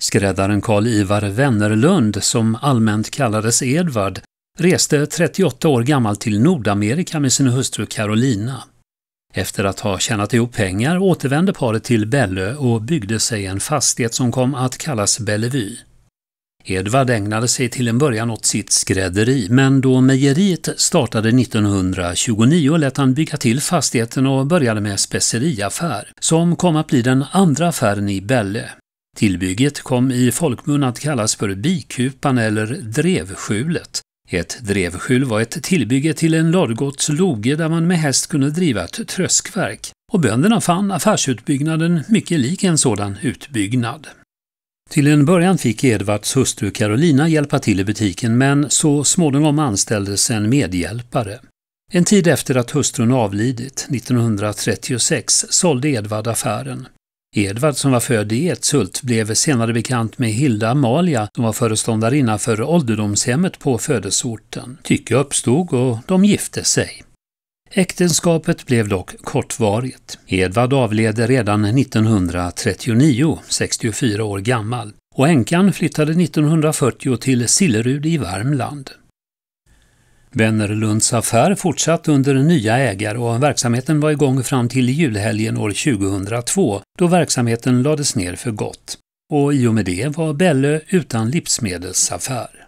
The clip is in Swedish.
Skräddaren Karl-Ivar Wennerlund, som allmänt kallades Edvard, reste 38 år gammal till Nordamerika med sin hustru Carolina. Efter att ha tjänat ihop pengar återvände paret till Bellö och byggde sig en fastighet som kom att kallas Bellevue. Edvard ägnade sig till en början åt sitt skrädderi, men då mejeriet startade 1929 lät han bygga till fastigheten och började med speceriaffär, som kom att bli den andra affären i Bälle Tillbygget kom i folkmun att kallas för bikupan eller drevskjulet. Ett drevskjul var ett tillbygge till en ladugårds loge där man med häst kunde driva ett tröskverk och bönderna fann affärsutbyggnaden mycket lik en sådan utbyggnad. Till en början fick Edvards hustru Carolina hjälpa till i butiken men så småningom anställdes en medhjälpare. En tid efter att hustrun avlidit, 1936, sålde Edvard affären. Edvard som var född i Etshult blev senare bekant med Hilda Amalia som var föreståndarinna för ålderdomshemmet på födelseorten. Tycke uppstod och de gifte sig. Äktenskapet blev dock kortvarigt. Edvard avled redan 1939, 64 år gammal, och änkan flyttade 1940 till Sillerud i Värmland. Wennerlunds affär fortsatte under nya ägare och verksamheten var igång fram till julhelgen år 2002 då verksamheten lades ner för gott och i och med det var Bellö utan livsmedelsaffär.